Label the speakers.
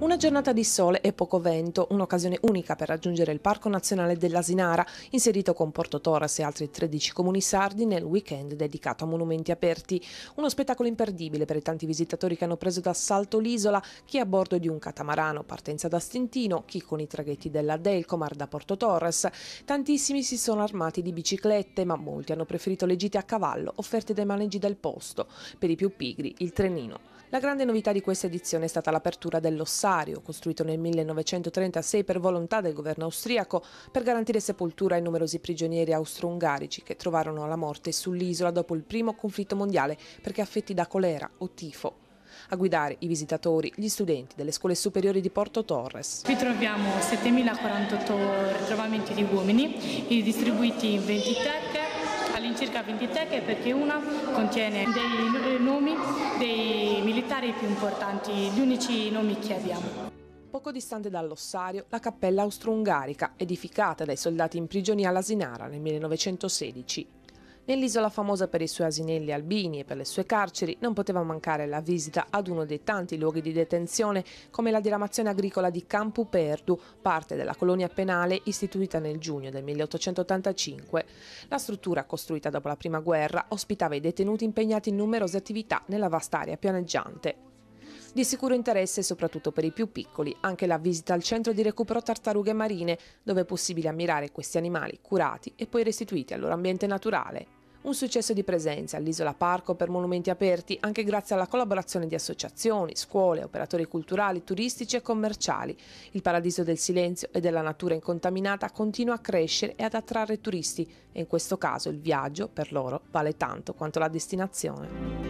Speaker 1: Una giornata di sole e poco vento, un'occasione unica per raggiungere il Parco Nazionale dell'Asinara, inserito con Porto Torres e altri 13 comuni sardi nel weekend dedicato a monumenti aperti. Uno spettacolo imperdibile per i tanti visitatori che hanno preso d'assalto l'isola, chi a bordo di un catamarano, partenza da Stintino, chi con i traghetti della Delcomar da Porto Torres. Tantissimi si sono armati di biciclette, ma molti hanno preferito le gite a cavallo offerte dai maneggi del posto, per i più pigri il trenino. La grande novità di questa edizione è stata l'apertura dello dell'Ossato sanitario, costruito nel 1936 per volontà del governo austriaco per garantire sepoltura ai numerosi prigionieri austro-ungarici che trovarono la morte sull'isola dopo il primo conflitto mondiale perché affetti da colera o tifo. A guidare i visitatori, gli studenti delle scuole superiori di Porto Torres.
Speaker 2: Qui troviamo 7.048 ritrovamenti di uomini, distribuiti in 20 tech, all'incirca 20 tech perché una contiene dei nomi dei elencare i più importanti, gli unici nomi che abbiamo. Poco distante
Speaker 1: dall'ossario, la cappella austro-ungarica, edificata dai soldati in prigionia Sinara nel 1916. Nell'isola famosa per i suoi asinelli albini e per le sue carceri non poteva mancare la visita ad uno dei tanti luoghi di detenzione come la diramazione agricola di Campu Perdu, parte della colonia penale istituita nel giugno del 1885. La struttura, costruita dopo la prima guerra, ospitava i detenuti impegnati in numerose attività nella vasta area pianeggiante. Di sicuro interesse, soprattutto per i più piccoli, anche la visita al centro di recupero tartarughe marine, dove è possibile ammirare questi animali curati e poi restituiti al loro ambiente naturale. Un successo di presenza all'isola Parco per monumenti aperti anche grazie alla collaborazione di associazioni, scuole, operatori culturali, turistici e commerciali. Il paradiso del silenzio e della natura incontaminata continua a crescere e ad attrarre turisti e in questo caso il viaggio per loro vale tanto quanto la destinazione.